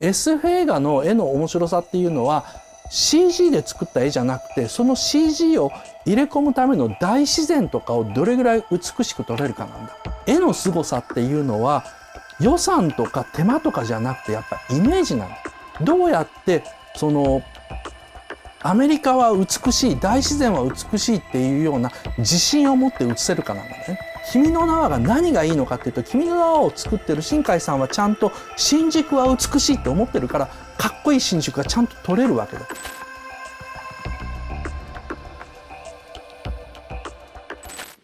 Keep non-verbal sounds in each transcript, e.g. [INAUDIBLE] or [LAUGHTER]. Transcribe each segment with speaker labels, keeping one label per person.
Speaker 1: SF 映画の絵の面白さっていうのは CG で作った絵じゃなくてその CG を入れ込むための大自然とかをどれぐらい美しく撮れるかなんだ絵の凄さっていうのは予算とか手間とかじゃなくてやっぱイメージなんだどうやってそのアメリカは美しい大自然は美しいっていうような自信を持って映せるかなんだね「君の名は」が何がいいのかっていうと「君の名は」を作ってる新海さんはちゃんと新宿は美しいって思ってるからかっこいい新宿がちゃんと取れるわけだ。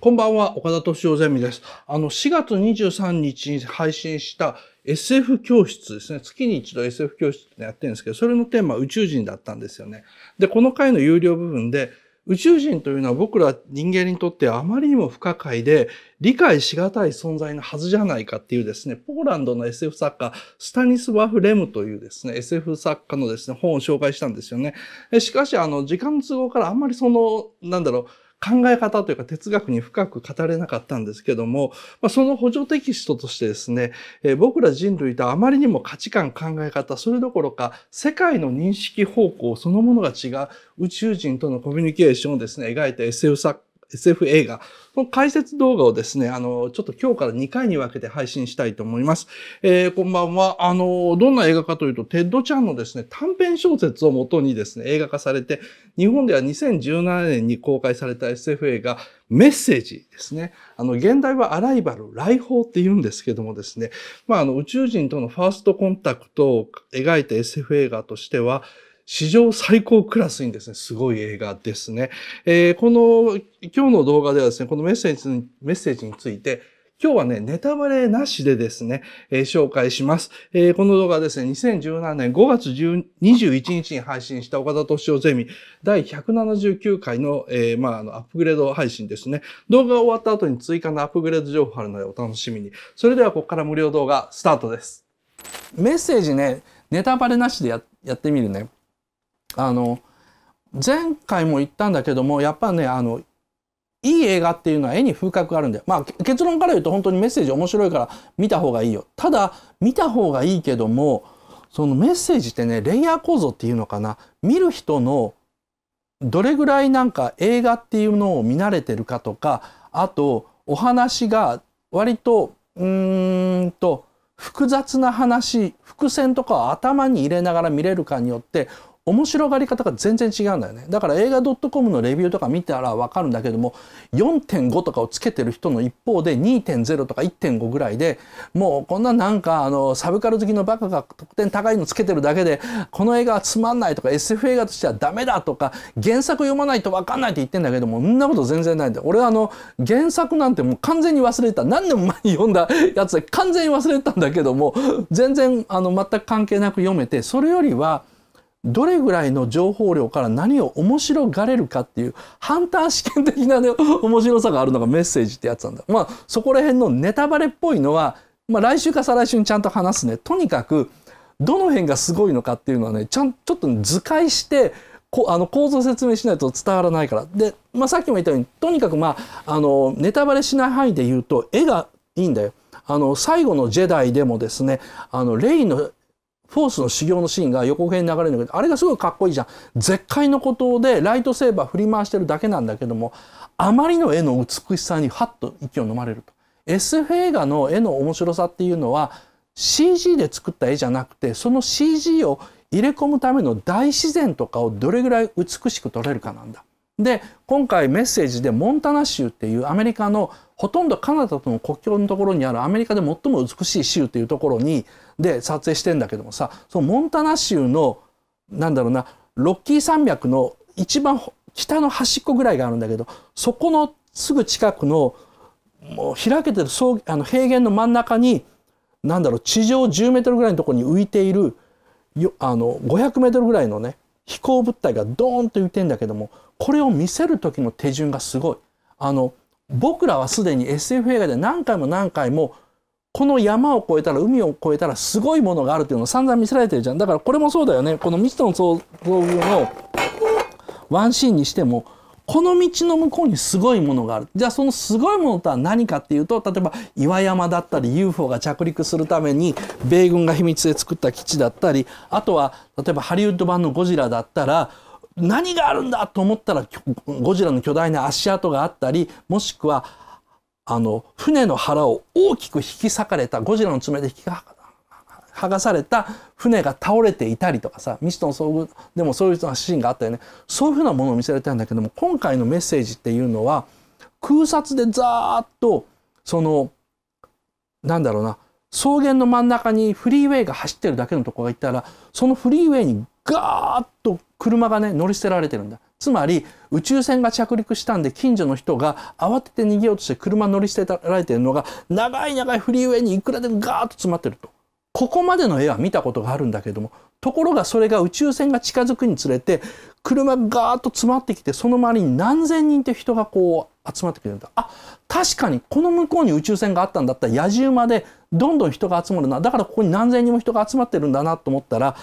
Speaker 1: こんばんは、岡田敏夫ゼミです。あの、4月23日に配信した SF 教室ですね。月に一度 SF 教室ってやってるんですけど、それのテーマは宇宙人だったんですよね。で、この回の有料部分で、宇宙人というのは僕ら人間にとってあまりにも不可解で理解しがたい存在のはずじゃないかっていうですね、ポーランドの SF 作家、スタニスワフ・レムというですね、SF 作家のですね、本を紹介したんですよね。しかし、あの、時間の都合からあんまりその、なんだろう、考え方というか哲学に深く語れなかったんですけども、まあ、その補助テキストとしてですね、えー、僕ら人類とあまりにも価値観考え方それどころか世界の認識方向そのものが違う宇宙人とのコミュニケーションをですね描いた SF 作 SF 映画の解説動画をですね、あの、ちょっと今日から2回に分けて配信したいと思います。えー、こんばんは。あの、どんな映画かというと、テッドちゃんのですね、短編小説をもとにですね、映画化されて、日本では2017年に公開された SF 映画、メッセージですね。あの、現代はアライバル、来訪って言うんですけどもですね、まあ、あの、宇宙人とのファーストコンタクトを描いた SF 映画としては、史上最高クラスにですね、すごい映画ですね。えー、この、今日の動画ではですね、このメッセージ、メッセージについて、今日はね、ネタバレなしでですね、えー、紹介します。えー、この動画はですね、2017年5月21日に配信した岡田敏夫ゼミ第179回の、えー、まあ、あの、アップグレード配信ですね。動画が終わった後に追加のアップグレード情報あるのでお楽しみに。それではここから無料動画スタートです。メッセージね、ネタバレなしでややってみるね。あの前回も言ったんだけどもやっぱねあのいい映画っていうのは絵に風格があるんだよ。まあ結論から言うと本当にメッセージ面白いから見た方がいいよ。ただ見た方がいいけどもそのメッセージってねレイヤー構造っていうのかな見る人のどれぐらいなんか映画っていうのを見慣れてるかとかあとお話が割とうーんと複雑な話伏線とかを頭に入れながら見れるかによって面白がり方が全然違うんだよねだから映画 .com のレビューとか見たらわかるんだけども4.5とかをつけてる人の一方で2.0とか1.5ぐらいでもうこんななんかあのサブカル好きのバカが得点高いのつけてるだけでこの映画はつまんないとか SF 映画としてはダメだとか原作読まないと分かんないって言ってんだけどもそんなこと全然ないんだ俺はあの原作なんてもう完全に忘れてた何年も前に読んだ [LAUGHS] やつで完全に忘れてたんだけども全然あの全く関係なく読めてそれよりはどれぐらいの情報量から何を面白がれるかっていうハンター試験的なね面白さがあるのがメッセージってやつなんだ。まあそこら辺のネタバレっぽいのは、まあ、来週か再来週にちゃんと話すね。とにかくどの辺がすごいのかっていうのはねちゃんちょっと図解してこあの構造説明しないと伝わらないから。で、まあ、さっきも言ったようにとにかく、まあ、あのネタバレしない範囲で言うと絵がいいんだよ。あの最後の「ジェダイ」でもですねあのレイのフォースの修行のシーンが横編に流れるんだけど、あれがすごいかっこいいじゃん。絶海の孤島でライトセーバー振り回してるだけなんだけども、あまりの絵の美しさにハッと息を飲まれると。SF 映画の絵の面白さっていうのは、CG で作った絵じゃなくて、その CG を入れ込むための大自然とかをどれぐらい美しく撮れるかなんだ。で、今回メッセージでモンタナ州っていうアメリカのほとんどカナダとの国境のところにあるアメリカで最も美しい州というところにで撮影してんだけどもさそのモンタナ州のなんだろうなロッキー山脈の一番北の端っこぐらいがあるんだけどそこのすぐ近くのもう開けてるあの平原の真ん中に何だろう地上10メートルぐらいのところに浮いているよあの500メートルぐらいのね飛行物体がドーンと浮いてんだけどもこれを見せる時の手順がすごい。あの僕らはすでに SF 映画で何回も何回もこの山を越えたら海を越えたらすごいものがあるっていうのを散々見せられてるじゃんだからこれもそうだよねこの未知との遭遇のワンシーンにしてもこの道の向こうにすごいものがあるじゃあそのすごいものとは何かっていうと例えば岩山だったり UFO が着陸するために米軍が秘密で作った基地だったりあとは例えばハリウッド版のゴジラだったら何があるんだと思ったらゴジラの巨大な足跡があったりもしくはあの船の腹を大きく引き裂かれたゴジラの爪で引き剥がされた船が倒れていたりとかさミストの遭遇でもそういうシーンがあったよねそういうふうなものを見せられたんだけども今回のメッセージっていうのは空撮でザーッとそのなんだろうな草原の真ん中にフリーウェイが走ってるだけのとこがいたらそのフリーウェイにガーッと車がね乗り捨てられてるんだ。つまり宇宙船が着陸したんで近所の人が慌てて逃げようとして車乗り捨てられてるのが長い長いフリーウェイにいくらでもガーッと詰まってると。ここまでの絵は見たことがあるんだけどもところがそれが宇宙船が近づくにつれて車がガーッと詰まってきてその周りに何千人って人がこう集まってくるんだあ確かにこの向こうに宇宙船があったんだったら野じ馬でどんどん人が集まるなだからここに何千人も人が集まってるんだなと思ったら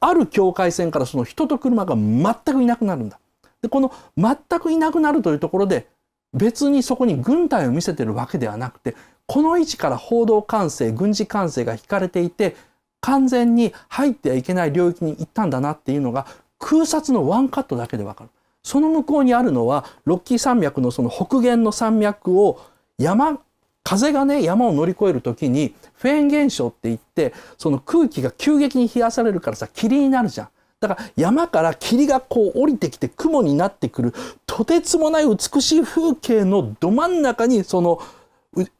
Speaker 1: ある境界線からその人と車が全くいなくなるんだ。でこの全くいなくなるというところで別にそこに軍隊を見せてるわけではなくてこの位置から報道管制軍事管制が引かれていて完全に入ってはいけない領域に行ったんだなっていうのが空撮のワンカットだけでわかる。その向こうにあるのはロッキー山脈のその北限の山脈を山風がね山を乗り越える時にフェーン現象って言ってその空気が急激に冷やされるからさ霧になるじゃん。だから山から霧がこう降りてきて雲になってくるとてつもない美しい風景のど真ん中にその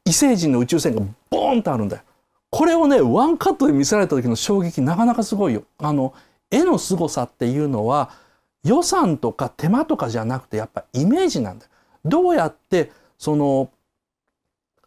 Speaker 1: 異星人の宇宙船がボーンとあるんだよ。これをねワンカットで見せられた時の衝撃なかなかすごいよ。あの絵の凄さっていうのは予算とか手間とかじゃなくてやっぱイメージなんだよ。どうやってその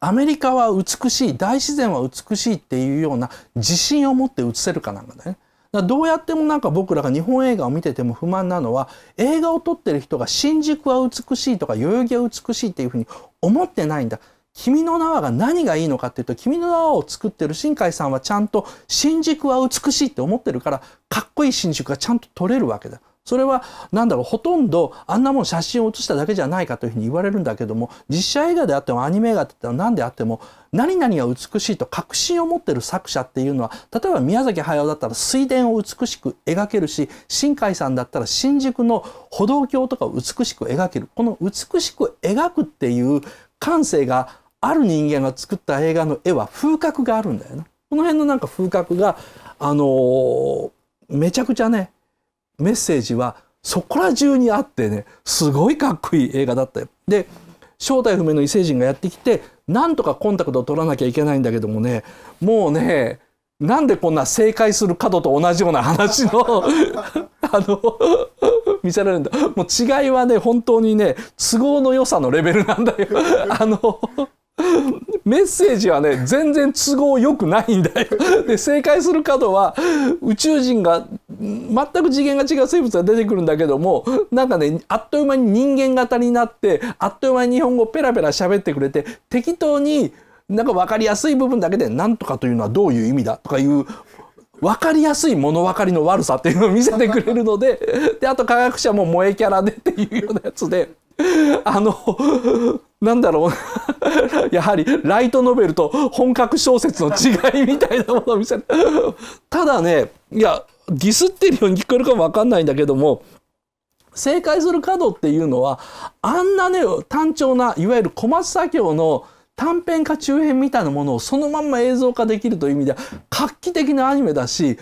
Speaker 1: アメリカは美しい大自然は美しいっていうような自信を持って映せるかなんだね。だどうやってもなんか僕らが日本映画を見てても不満なのは映画を撮ってる人が新宿は美しいとか代々木は美しいっていうふうに思ってないんだ。君の名はが何がいいのかっていうと、君の名はを作ってる新海さんはちゃんと新宿は美しいって思ってるから、かっこいい新宿がちゃんと撮れるわけだ。それは何だろうほとんどあんなもん写真を写しただけじゃないかというふうに言われるんだけども実写映画であってもアニメ映画であっても何であっても何々が美しいと確信を持ってる作者っていうのは例えば宮崎駿だったら水田を美しく描けるし新海さんだったら新宿の歩道橋とかを美しく描けるこの美しく描くっていう感性がある人間が作った映画の絵は風格があるんだよな、ね。この辺のなんか風格があのー、めちゃくちゃねメッセージはそこら中にあってねすごいかっこいい映画だったよ。で正体不明の異星人がやってきてなんとかコンタクトを取らなきゃいけないんだけどもねもうねなんでこんな正解する角と同じような話の [LAUGHS] あの見せられるんだもう違いはね本当にね都合の良さのレベルなんだよ。あのメッセージはね全然都合良くないんだよ。で正解する角は宇宙人が全く次元が違う生物が出てくるんだけどもなんかねあっという間に人間型になってあっという間に日本語ペラペラ喋ってくれて適当になんか分かりやすい部分だけで何とかというのはどういう意味だとかいう分かりやすい物分かりの悪さっていうのを見せてくれるのでであと科学者も萌えキャラでっていうようなやつで。[LAUGHS] あの、なんだろう [LAUGHS] やはりライトノベルと本格小説の違いみたいなものを見せる [LAUGHS] ただね、いや、ディスってるように聞こえるかもわかんないんだけども、正解する角っていうのは、あんなね、単調な、いわゆる小松左京の短編か中編みたいなものをそのまんま映像化できるという意味では、画期的なアニメだし、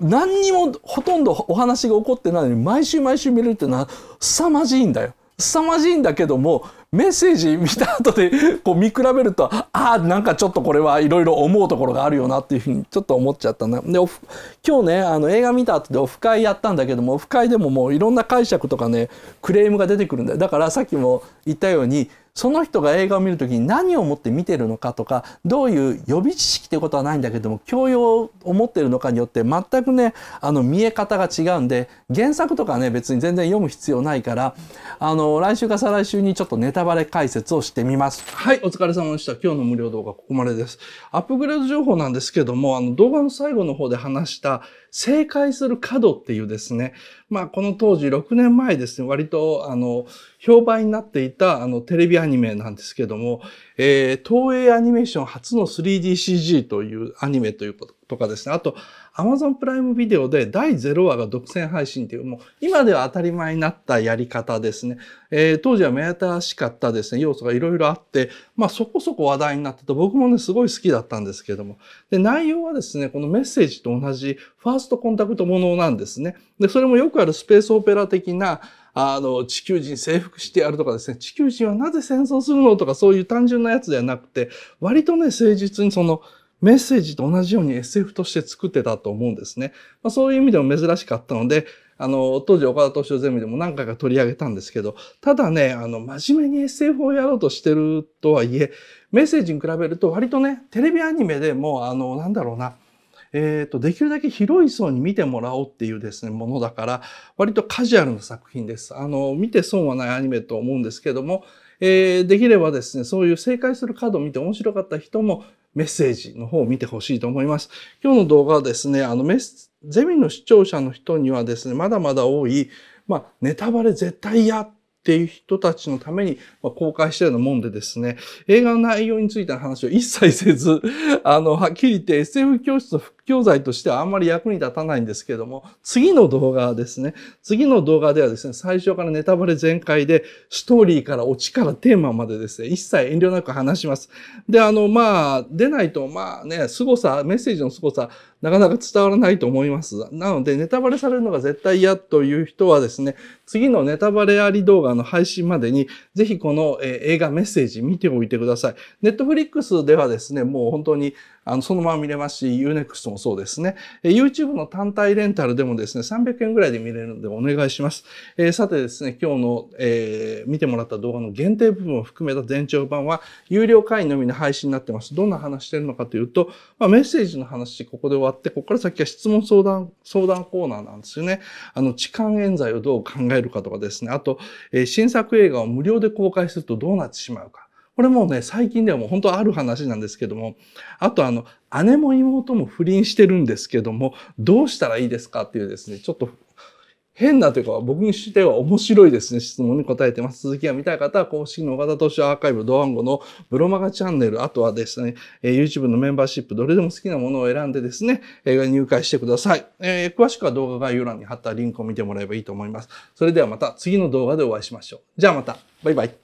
Speaker 1: 何にもほとんどお話が起こってないのに毎週毎週見れるっていうのは凄まじいんだよ。凄まじいんだけどもメッセージ見た後でこう見比べるとああなんかちょっとこれはいろいろ思うところがあるよなっていうふうにちょっと思っちゃったなで今日ねあの映画見た後でオフ会やったんだけどもオフ会でももういろんな解釈とかねクレームが出てくるんだよだからさっきも言ったようにその人が映画を見るときに何を持って見てるのかとかどういう予備知識ってことはないんだけども教養を持ってるのかによって全くねあの見え方が違うんで原作とかね別に全然読む必要ないからあの来週か再来週にちょっとネタバレ解説をしてみます。はいお疲れ様でした。今日の無料動画ここまでです。アップグレード情報なんですけどもあの動画の最後の方で話した正解する角っていうですねまあこの当時6年前ですね割とあの評判になっていたあのテレビアニメなんですけども、えー、東映アニメーション初の 3DCG というアニメということとかですね、あとアマゾンプライムビデオで第0話が独占配信という、もう今では当たり前になったやり方ですね。えー、当時は目新しかったですね、要素がいろいろあって、まあそこそこ話題になってて、僕もね、すごい好きだったんですけども。で、内容はですね、このメッセージと同じファーストコンタクトものなんですね。で、それもよくあるスペースオペラ的な、あの、地球人征服してやるとかですね、地球人はなぜ戦争するのとかそういう単純なやつではなくて、割とね、誠実にその、メッセージと同じように SF として作ってたと思うんですね。まあ、そういう意味でも珍しかったので、あの、当時岡田敏夫ゼミでも何回か取り上げたんですけど、ただね、あの、真面目に SF をやろうとしてるとはいえ、メッセージに比べると割とね、テレビアニメでも、あの、なんだろうな、えっ、ー、と、できるだけ広い層に見てもらおうっていうですね、ものだから、割とカジュアルな作品です。あの、見て損はないアニメと思うんですけども、えー、できればですね、そういう正解するカードを見て面白かった人も、メッセージの方を見てほしいと思います。今日の動画はですね、あのメス、ゼミの視聴者の人にはですね、まだまだ多い、まあ、ネタバレ絶対嫌っていう人たちのために公開したようなもんでですね、映画の内容についての話を一切せず、あの、はっきり言って SF 教室の復教材としてはあんまり役に立たないんですけども、次の動画ですね、次の動画ではですね、最初からネタバレ全開で、ストーリーからオチからテーマまでですね、一切遠慮なく話します。で、あの、まあ、出ないと、まあね、凄さ、メッセージの凄さ、なかなか伝わらないと思います。なので、ネタバレされるのが絶対嫌という人はですね、次のネタバレあり動画の配信までに、ぜひこの、え映画メッセージ見ておいてください。ネットフリックスではですね、もう本当にあの、そのまま見れますし、Unext もそうですね。YouTube の単体レンタルでもですね、300円ぐらいで見れるんでお願いします。えー、さてですね、今日の、えー、見てもらった動画の限定部分を含めた全長版は、有料会員のみの配信になってます。どんな話してるのかというと、まあ、メッセージの話、ここで終わって、ここから先は質問相談、相談コーナーなんですよね。あの、痴漢冤罪をどう考えるかとかですね、あと、えー、新作映画を無料で公開するとどうなってしまうか。これもね、最近ではもう本当ある話なんですけども、あとあの、姉も妹も不倫してるんですけども、どうしたらいいですかっていうですね、ちょっと変なというか、僕にしては面白いですね、質問に答えてます。続きが見たい方は、公式の岡田投資アーカイブ、ドアンゴのブロマガチャンネル、あとはですね、え YouTube のメンバーシップ、どれでも好きなものを選んでですね、えー、入会してください、えー。詳しくは動画概要欄に貼ったリンクを見てもらえばいいと思います。それではまた次の動画でお会いしましょう。じゃあまた、バイバイ。